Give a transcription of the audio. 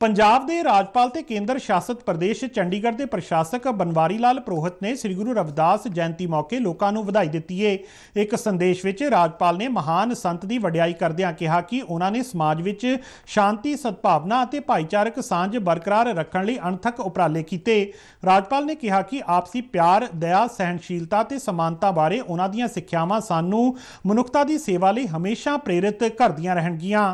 ਪੰਜਾਬ ਦੇ ਰਾਜਪਾਲ ਤੇ ਕੇਂਦਰ ਸ਼ਾਸਿਤ ਪ੍ਰਦੇਸ਼ ਚੰਡੀਗੜ੍ਹ ਦੇ ਪ੍ਰਸ਼ਾਸਕ ਬਨਵਾਰੀ ਲਾਲ ਪ੍ਰੋਹਤ ਨੇ ਸ੍ਰੀ ਗੁਰੂ ਰਵਿਦਾਸ ਜਯੰਤੀ ਮੌਕੇ ਲੋਕਾਂ ਨੂੰ ਵਧਾਈ ਦਿੱਤੀ ਏ ਇੱਕ ਸੰਦੇਸ਼ ਵਿੱਚ ਰਾਜਪਾਲ ਨੇ ਮਹਾਨ ਸੰਤ ਦੀ ਵਡਿਆਈ ਕਰਦਿਆਂ ਕਿਹਾ ਕਿ ਉਹਨਾਂ ਨੇ ਸਮਾਜ ਵਿੱਚ ਸ਼ਾਂਤੀ ਸਦਭਾਵਨਾ ਅਤੇ ਭਾਈਚਾਰਕ ਸਾਂਝ ਬਰਕਰਾਰ ਰੱਖਣ ਲਈ ਅਣਥੱਕ ਉਪਰਾਲੇ ਕੀਤੇ ਰਾਜਪਾਲ ਨੇ ਕਿਹਾ ਕਿ ਆਪਸੀ ਪਿਆਰ ਦਇਆ ਸਹਿਣਸ਼ੀਲਤਾ ਤੇ ਸਮਾਨਤਾ ਬਾਰੇ ਉਹਨਾਂ ਦੀਆਂ ਸਿੱਖਿਆਵਾਂ ਸਾਨੂੰ ਮਨੁੱਖਤਾ ਦੀ ਸੇਵਾ ਲਈ ਹਮੇਸ਼ਾ ਪ੍ਰੇਰਿਤ ਕਰਦੀਆਂ ਰਹਿਣਗੀਆਂ